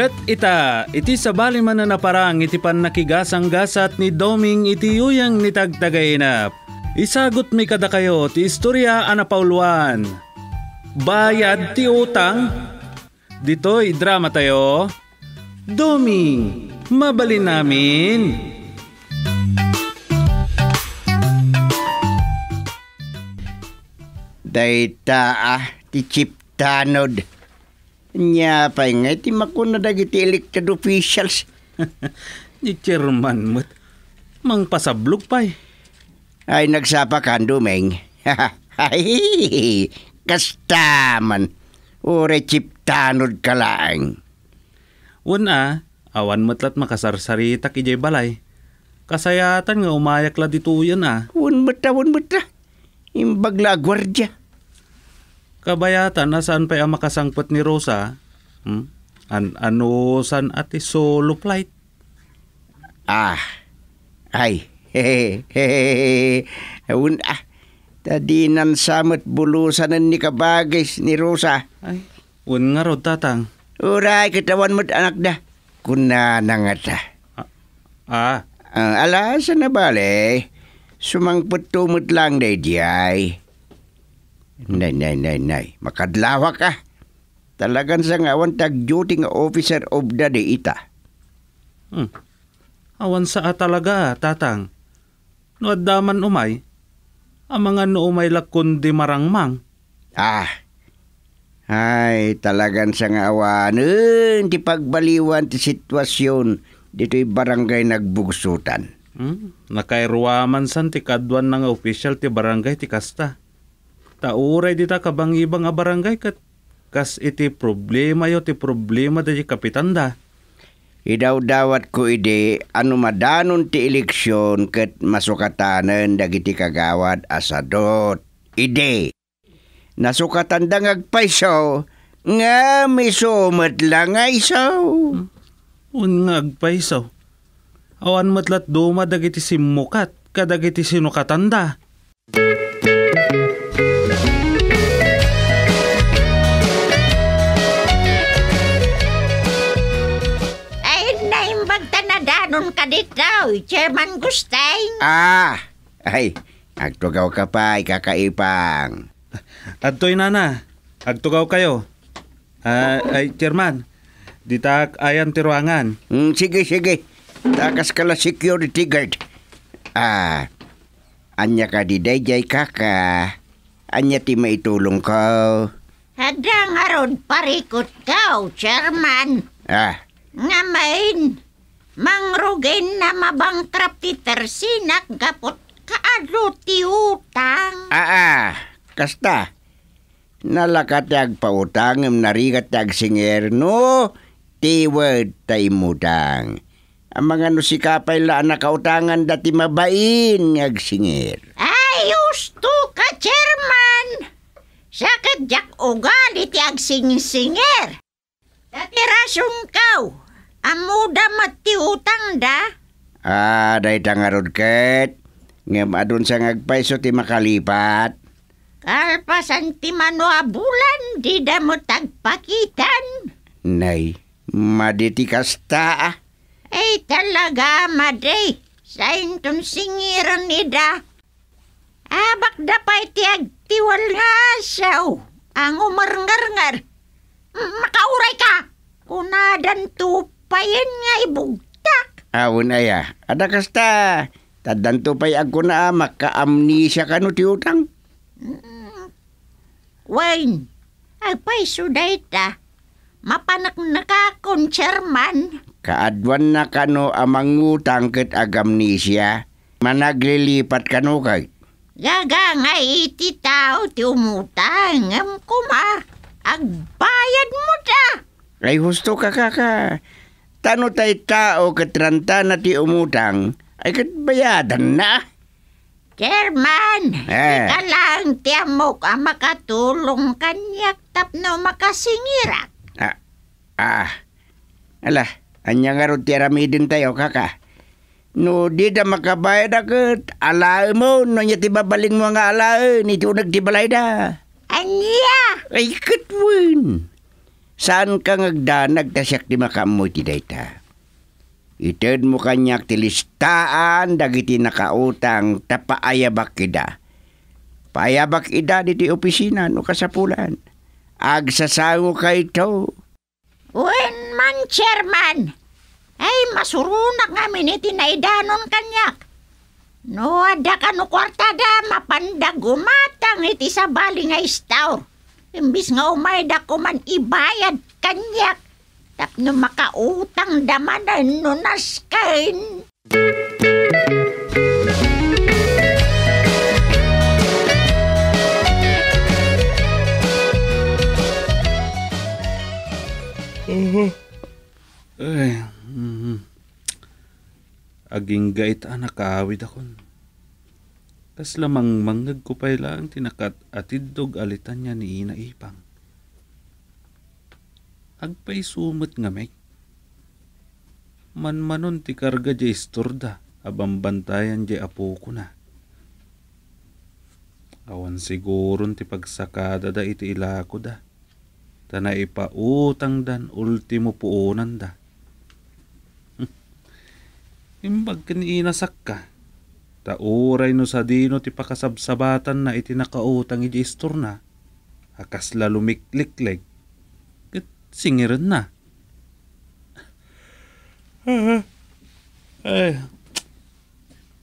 Kat ita, iti sabali man na naparang iti pan nakigasang-gasat ni Doming iti uyang ni tagtagaynap. Isagot mi kada kayo ti istorya anapauluan. Bayad ti utang? Dito'y drama tayo. Doming, mabalin namin. Dayta ah, ti chiptanod. Nya pa nga iti makuna dagiti elected officials. Ni chairman mo't mang pasablog pa eh. Ay nagsapakan kando, Meng. Kastaman. Ore chiptanod ka laang. Una, ah, awan matlat makasarsarita kijay balay. Kasayatan nga umayak la dituyan ah. Un mata, un mata. Imbag la gwardya kabayatan nasaan pa ang makasangpot ni Rosa hmm? An ano san ati solo flight ah ay hehehe un ah tadi nan samot bulusan ni kabagis ni Rosa ay un nga rod tatang uray kitawan mo't anak da kuna ah, ah. Uh, ala sa na bale sumangpot tumot lang day di Nay, nay, nay, nay. Makadlawa ka. Talagang sa nga awan tag duty nga officer of the day ita. Hmm. Awan sa ah talaga, tatang. No adaman umay, ang mga no umay lakon di marangmang. Ah, ay, talagang sa nga awan. Eh, di pagbaliwan ti sitwasyon dito'y barangay nagbugsutan. Hmm? Nakairuaman san ti kadwan ng official ti barangay ti kasta tauray dita kabang ibang barangay kat kas iti problema yo ti problema da kapitanda. Idaw-dawat ko ide ano madanon ti eleksyon ket masukatanen dagiti kagawad asadot. Ide nasukatan da ngagpaisaw nga misumat lang ay Hmm. Un ngagpaisaw. Awan matlat duma dagiti simukat kadagiti sinukatanda. Music ka daw, Chairman Gustain. Ah, ay, agtugaw ka pa, ikakaipang. Adtoy nana, agtugaw kayo. Ah, ay, Chairman, di tak ayan tiruangan. Mm, sige, sige. Takas kala security guard. Ah, anya ka di dayjay kaka. Anya ti maitulong ka. Hadang aron parikot ka, oh, Chairman. Ah. Ngamain mangrugen na mabangkrap ti tersinak gapot kaadlo ti utang. Aa, kasta. Nalakat ag pautang im narigat ag singer no tiwad tay mudang. Ang mga nusikapay la nakautangan dati mabain ngag singer. Ayos to ka, chairman. Sakit jak ugali ti ag sing-singer. Dati rasyong kaw. Amuda mati utang da? Ah, day tangarod ket. Ngem adun sa ngagpaiso ti makalipat. Kalpasan ti manua bulan, di da mo tagpakitan. Nay, maditi kasta ah. Ay talaga, maday. Sa intong singiran ni da. Abak da pa itiag tiwal nga saw. Ang umarngarngar. Makauray ka! Kunadan tupa payan nga ibugtak. Awon ah, aya, ada kasta. Tadanto pa'y ako na amak ah, ka amnesia ka no tiutang. Mm. Wayne, ay pa'y suday ta. Mapanak na ka kon chairman. Kaadwan na ka no amang ah, utang kat agamnesia. Managlilipat ka no kay. Gaga nga iti tao ti umutang. Am kuma, agbayad mo ta. Ay husto ka kaka tano tay tao katranta na ti umutang, ay katbayadan na. Chairman, eh. ika lang tiyamok ang makatulong kanyak tapno makasingirak. Ah, ah, ala, anya nga rin tiramidin tayo kaka. No, di da makabayad akit, alay mo, no niya tibabaling mo nga alay, nito nagtibalay da. Anya! Ay, katwin! Saan ka ngagdanag tasyak di makamoy ti dayta? Ited mo kanyak ti listaan dagiti nakautang tapaayabak kida. Payabak ida diti opisina no kasapulan. Agsasango ka ito. Wen man, chairman. Ay, masurunak ngamin iti naidanon kanyak. No, ada ka no da mapandagumatang iti sa bali nga istaw. Imbis nga umayda ko man ibayad kanyak, tapno makautang damanan nunas kain. Uh, ay, mm, aging gait anak ah, kaawid akon. Tas lamang manggag ko pala lang tinakat at idog alitan niya ni Ina Ipang. Agpay sumot nga may. Manmanon ti karga jay istorda abang bantayan jay apo ko na. Awan siguron ti pagsakada da iti ilako da. Tana ipautang dan ultimo puunan da. Imbag kaniinasak ka Ta oray no sa dino ti pakasabsabatan na iti nakautang iti istor na. Akas la Kit Kat na. Ay,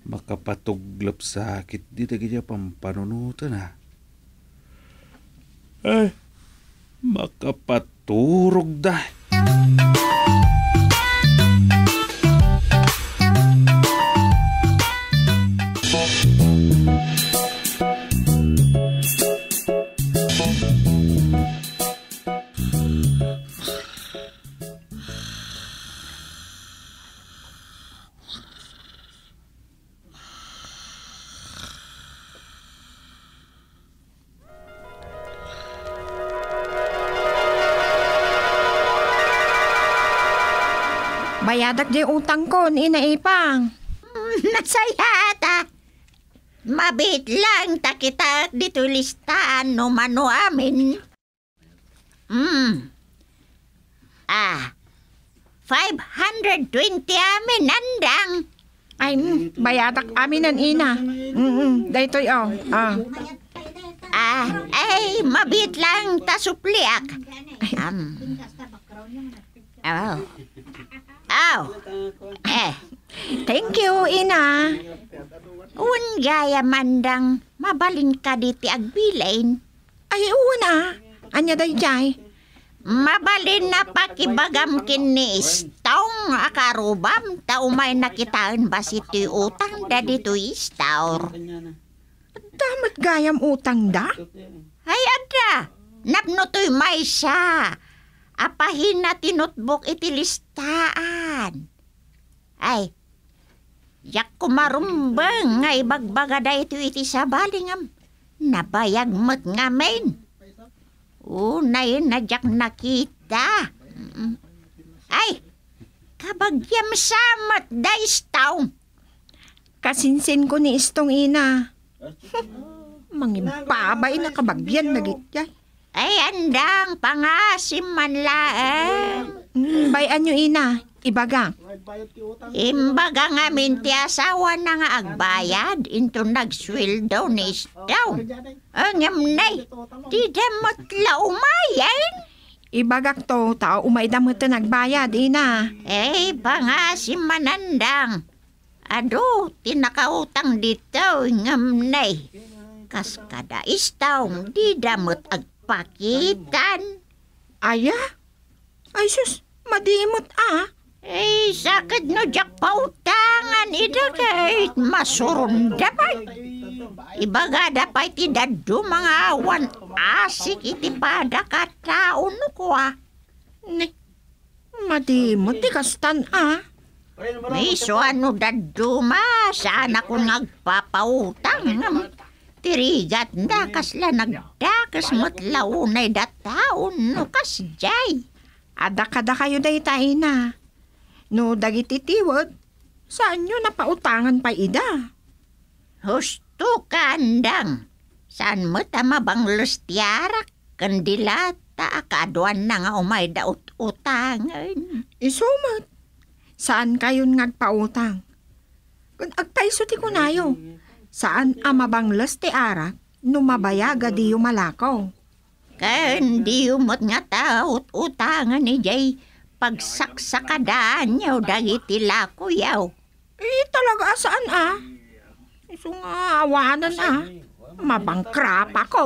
makapatuglap sakit di tagi pampanunutan na. Ay, makapaturog dahil. Dapat di utang ko ni inaipang. Nasaya mm, ata. Mabit lang ta kita dito listahan no mano amin. Mm. Ah, 520 amin andang. Ay, mm, bayatak amin ang ina. Mm-mm, daytoy oh. Ah. Ah, ay, mabit lang ta supliak. Um. Oh. Aw. Eh. Thank you, ina. Un gaya mandang mabalin ka diti agbilain. Ay, una. Anya dayjay. Mabalin na pakibagam kinis. istaw nga akarubam ta umay nakitaan ba si ti utang da dito istaw. Damat gayam utang da? Ay, ada. Napnutoy may siya. Apahin na tinutbok iti Ah. Ay, yak kumarumbang ngay bagbaga da ito iti sa balingam. Nabayag mo't nga main. Unay na jak nakita. Ay, kabagyam samat da istaw. Kasinsin ko ni istong ina. Mangimpabay na kabagyan na gityay. Ay, andang pangasim man laeng. Eh. Mm, bayan nyo, ina. Ibaga. Imbaga nga min ti asawa na nga agbayad into nagsweldo ni Staw. Ang amnay, di damot la Ibagak to, tao umay damot nagbayad, ina. Eh, eh banga si Manandang. Ado, tinakautang dito, ngamnay. Kas kada istaw, di damot agpakitan. Aya? Ay sus, madiimot ah. Ay, sakit no jak pautangan ito dahit masurun dapat. Ibaga dapat tidak dumangawan asik iti pada kataon no ko ah. Ne, madi mo ti kastan ah. Miso ano daduma sa anak ko nagpapautang naman. Tirigat na kasla nagdakas mo't launay da taon no kasjay. Adakada kayo da itahin ah. No dagiti tiwod, saan nyo napautangan pa ida? Husto ka, andang. Saan mo tama bang lustiarak, kandilata, akaduan na nga umay daot utangan. Isumat, saan kayon ngagpautang? Kung agpaiso ti kunayo, saan ama bang lustiarak, numabayaga di yung malakaw? Kan di umot nga taot utangan ni eh, Jay Pagsaksakadaan niyo dagiti lako yaw. Eh, talaga saan ah? Iso nga awanan ah. pa ako.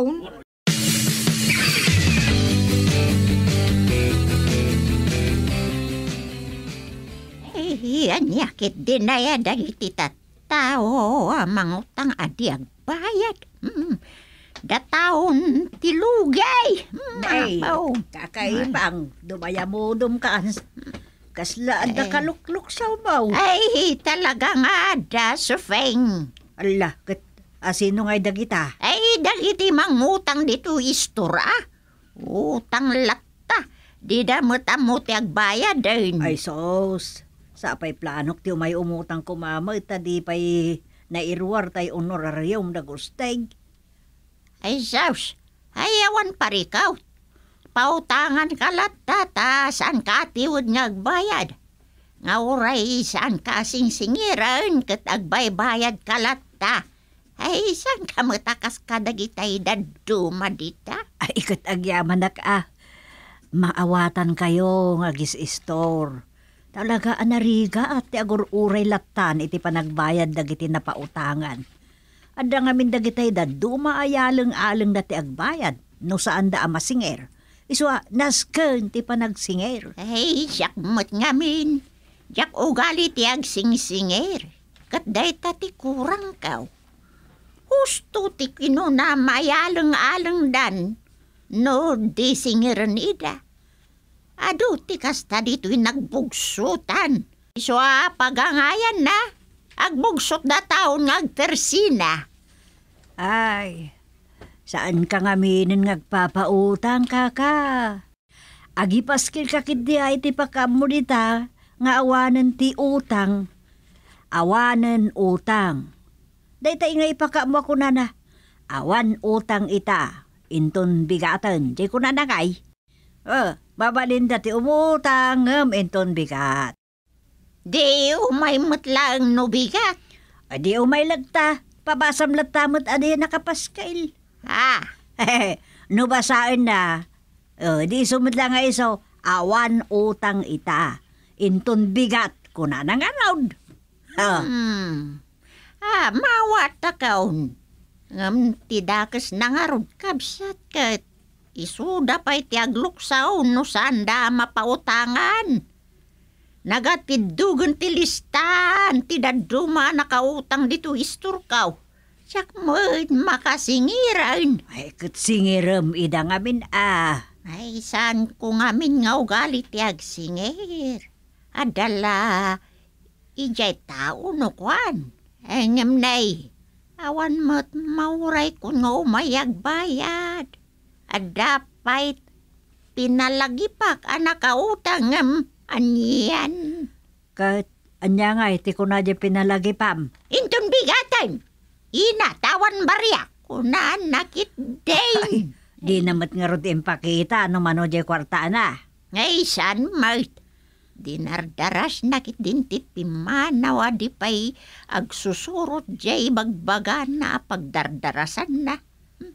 Iyan eh, anyakit din na yan dagiti tattao Amang ah, utang adiag ah, bayad. Mm. Gataon, tilugay. Ay, mm, kakaibang, dumayamudom ka. Kaslaan eh. na kalukluk sa umaw. Ay, talaga nga, da, sufeng. Ala, kat, asino ah, nga'y dagita? Ay, dagiti mangutang dito istura. Utang latta. Di da mutamuti agbayad din. Ay, sos. Sa pa'y planok ti umay umutang kumama, ita di pa'y nairuar tay honorarium na gustay ay Zeus, ay awan parikaw. Pautangan kalat tata, saan ka tiwod nagbayad? Nga uray, saan ka singsingiran, kat agbaybayad kalat Ay, saan ka matakas ka dagitay daduma dita? Ay, kat agyaman na ka. Ah. Maawatan kayo nga gisistor. Talaga anariga at ti agur-uray latan iti panagbayad dagiti napautangan. Adda nga min dagitay da dumaayaleng alang dati agbayad no saan da amasinger. Iswa, ah, nasken ti panagsinger. Hey, siyak mo't ngamin. Yak ugali ti agsingsinger. Kat day ti kurang kaw. Husto ti kinuna mayaleng alang dan. No, di singeran ida. Ado, ti kasta dito'y nagbugsutan. Iswa, ah, pagangayan na. Agbugsot da taon ngagtersina. Ay, saan ka nga minin ngagpapautang ka? Agipaskil ka di ay ti pakamunita nga awanan ti utang. Awanan utang. Day tayo nga ipakamu ako na na. Awan utang ita. Inton bigatan. Di ko na nangay. Eh, babalinda ti umutang ngam inton bigat. Di umay matlaang no bigat. Di umay lagta. Pabasam latamot adi nakapaskail. Ha? Nubasain na. O, oh, di sumud lang nga iso, awan utang ita. Intun bigat, kuna nang anawd. Oh. Hmm. Ha? Hmm. Ah, mawa ta Ngam tidakas nangarod kabsat kat. Isuda pa itiagluksaon no sanda mapautangan. Nagatidugan ti listan, ti daduma nakautang dito isturkaw. Siyak mo'y makasingiran. Ay, katsingiram ida ngamin ah. Ay, saan ko ngamin nga ugali ti agsingir. Adala, ijay tao no kwan. Engem nay, awan mo't mauray ko nga umayag bayad. Adapay, pinalagipak anakautang kautang ngam. Anyan. Kahit anya nga, iti eh, ko na di pinalagi pam. Intun bigatan. Inatawan barya. Kunaan nakit day. Di namat nga rod impakita, ano mano di kwarta na. Ngay san, Mart. Dinardaras nakit din tipimanawa di pa'y agsusurot jay bagbaga na pagdardarasan na. Hmm.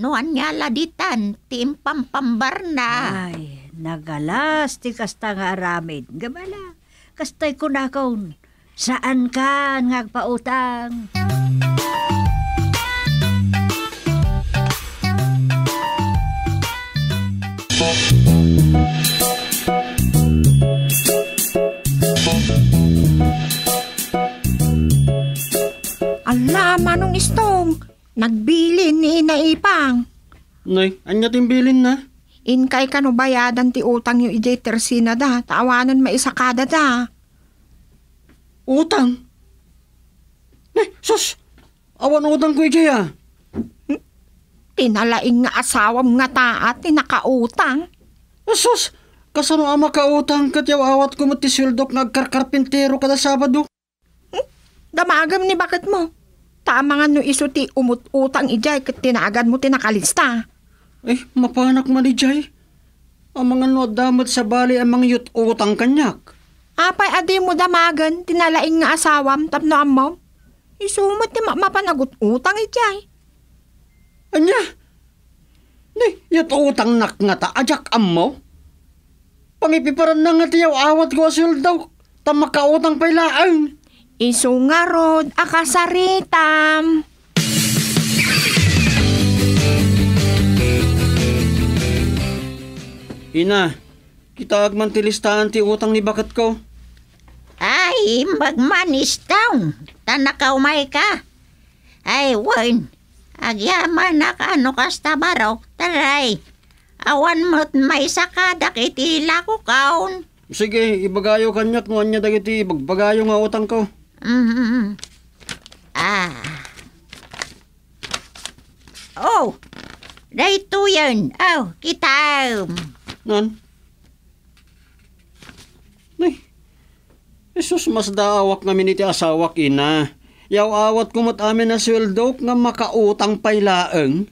Noan nga laditan, timpam pambar na. Ay, Nagalas ti kasta nga aramid. Gabala, kastay kaun. Saan ka ngagpautang? Ala, manong istong. Nagbili ni Inaipang. Nay, anya timbilin na. In ka no bayadan ti utang yu ijay tersina da, taawanan maisakada da. Utang? Eh, sus! Awan utang ko ijay ah. Tinalaing nga asawam nga taat, tinakautang. Eh, sus! Kasano ama makautang utang katyaw awat ko mati sildok nagkarkarpintero kada Sabado? Hmm? Damagam ni bakit mo? Tama nga no iso ti umut-utang ijay kat tinagan mo tinakalista. Eh, mapanak man ni Jay. Ang mga nodamot sa bali ang mga yut utang kanyak. Apay adi mo damagan, tinalaing nga asawam tapno amom. Isumot ni mapanagot utang Jay. Anya? Ni, yut utang nak nga ta ajak ammo? Pangipiparan na nga tiyaw awat ko asil daw, tamakautang pailaan. Isungarod, akasaritam. Ina, kita agmantilistaan ti utang ni bakat ko. Ay, magmanis taon. Tanakaw may ka. Ay, wain. Agyaman na ka ano kasta barok. Taray. Awan mo't may sakada iti lako kaon. Sige, ibagayo kanyat mo anya dagiti. Ibagbagayo nga utang ko. Mm-hmm. Ah. Oh, dahito yan. Oh, kita. Um nun. Nay. Isus mas daawak namin iti asawak ina. Yaw awat kumot amin na sweldo nga makautang pailaeng.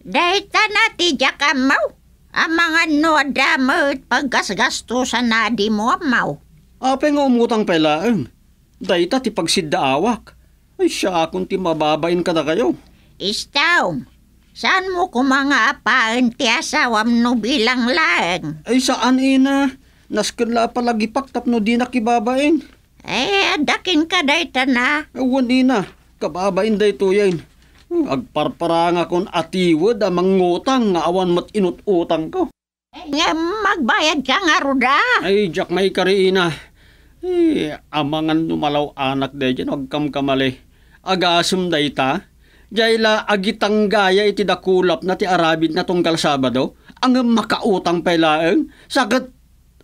Daita na ti jakamaw. Ang mga noda mo paggasgastusan na di mo amaw. Ape nga umutang pailaeng. Daita ti pagsiddaawak. Ay siya akong ti mababain ka na kayo. Istaw, Saan mo ko mga apaan ti asawam no bilang lang? Ay saan ina? la palagi paktap no di nakibabain. Eh, dakin ka day na. Awan ina, kababain day to yan. Agparparang akon atiwad amang ngutang nga awan mat inututang ko. Nga eh, magbayad ka nga ruda. Ay, jak may ina. Eh, amangan numalaw anak day dyan, huwag kam kamali. Agasum day ta agitang gaya iti dakulap na ti arabid na tunggal Sabado, ang makautang pailaeng, sagat,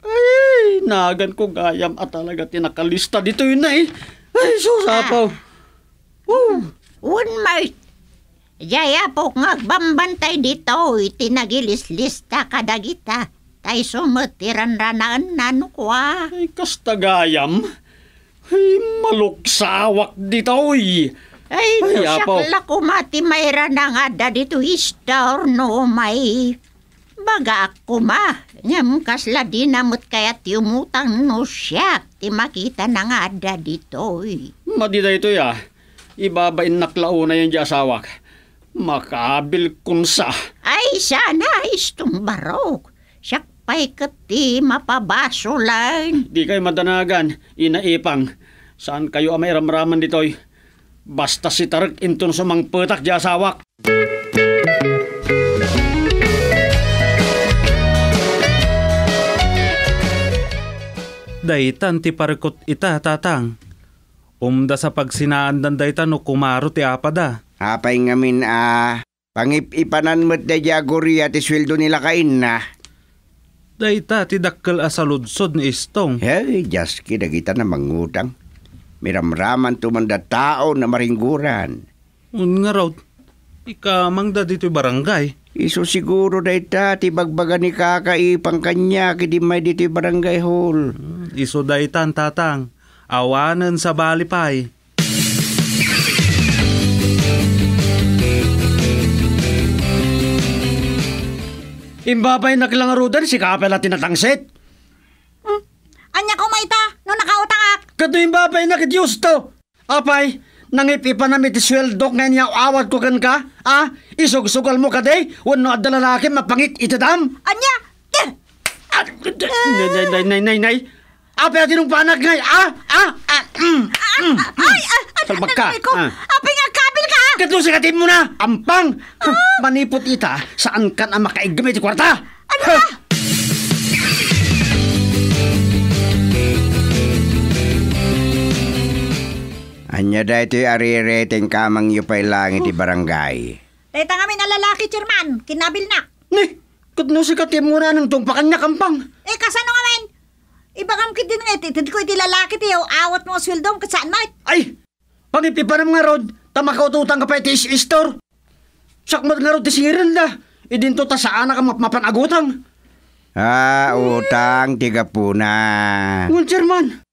ay, nagan ko gayam at talaga tinakalista dito yun na eh. Ay, susapaw. Ah. Oh. Un may Jaya po nga bambantay dito, itinagilis-lista kadagita. Tay sumatiran ranaan nanukwa. Ah. Ay, kastagayam. Ay, maluksawak dito, eh. Ay, Ay apo. sakla ko matimayra na nga da dito histor no may. Baga ako ma, ngam kasla dinamot kaya tiumutang no siya, ti makita na nga da dito. Eh. Madida ito ya, ibabain naklao na yan di asawak. Makabil kunsa. Ay, sana istumbarok. Siyak pa'y kati mapabaso lang. Di kayo madanagan, inaipang. Saan kayo amay ah, ramraman ditoy? Basta si Tarik intun sumang petak asawak. Daitan ti parikot ita tatang. Umda sa pagsinaan dan daitan o kumaro ti apada. Apay ngamin ah. Pangipipanan mo't da jaguri at iswildo nila kain na. Daita ti dakkel asaludsod ni Istong. Hey, Jaski, dagita na mangutang miramraman to man tao na maringguran. Un nga raw, ika mang da dito'y barangay. Iso siguro da ita, tibagbaga ni kakaipang kanya, kidi may dito'y barangay hall. Hmm, iso da itan tatang, awanan sa balipay. Imbabay na si Kapela tinatangset. Kadoy babay na kadiyos to. Apay, na ipanamit sweldo ngayon yaw awad ko kan ka? Ah, isugsugal mo kaday, wano at dalalaki mapangit itadam. Anya, ter! Ah, nay, nay, nay, nay, nay, nay. Apay atin ng panak ngay, ah, ah, ah, mm, mm, mm. Ay, ah, ah Salbag ka. Ah. kabil ka. Kadlusi katim mo na, ampang. Ah. Manipot ita, saan ka na makaigamit kwarta? Ano Anya da ito arireteng kamang yupay langit oh. barangay. Teta eh, kami na lalaki, chairman. Kinabil na. Ni, kat no si katimura nung tong pakanya kampang. Eh, kasano nga men? Ibagam kit din nga eh. iti, ko iti lalaki ti awat mo swildom kat saan mat. Eh? Ay, pangipipanam nga rod, tamakaututan ka pa iti is-istor. Sakmat nga rod ti sirin da, idinto ta saan ka mapanagutang. Ah, utang, tiga po na. Well, chairman,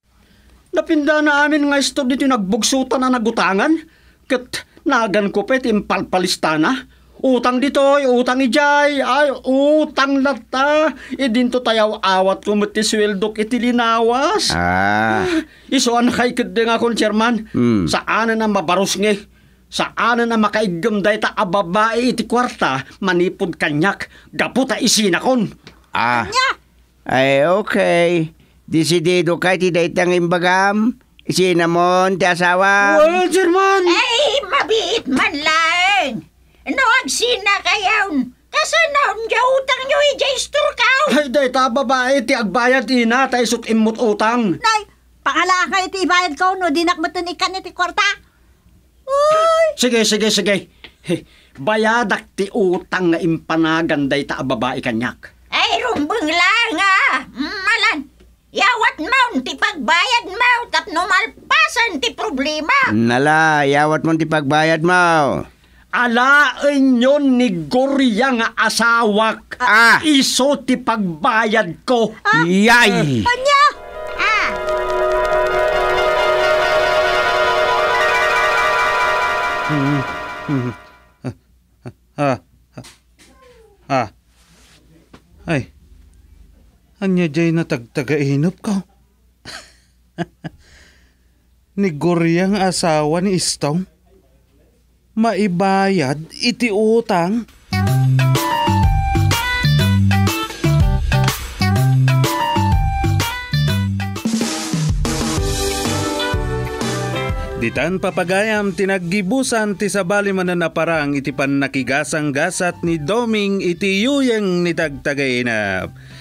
Napinda na amin nga store dito nagbugsutan na nagutangan. Kat nagan ko pet impalpalistana. Utang dito, utang ijay, ay utang lata. Idinto e tayaw awat ko mati sweldo iti Ah. Iso an kay kadde nga kon chairman. Mm. Saan na mabaros ngi? Saan na makaigam day ta ababae iti kwarta manipod kanyak gaputa isinakon. Ah. Kanya! Ay, okay. Desidido kay ti daitang imbagam. Isinamon ti asawa. Wala, German! Ay, mabiit man lang. Noag sina kayaw. Kasanaw niya utang niyo ijay eh, sturkaw. Ay, day ta babae ti agbayad ina ta isut imut utang. Nay, pangala ka iti ibayad ko no di matun ikan iti kwarta. Uy. Sige, sige, sige. bayadak ti utang nga impanagan day ta babae kanyak. Ay, rumbang lang ah. Yawat mo, ti pagbayad mo, tat numalpasan ti problema. Nala, yawat mo ti pagbayad mo. Ala inyo ni Gorya nga asawak. Ah. Iso ti pagbayad ko. Ah. Yay! Anya! Ah. Hmm. Hmm. Ah. Ah. Ah. Ay. Anya jay na tagtagainop ka. ni Goryang asawa ni Istaw. Maibayad iti utang. Ditan papagayam tinaggibusan ti sabali mananaparang iti pan nakigasang gasat ni Doming iti yuyeng ni tagtagainap.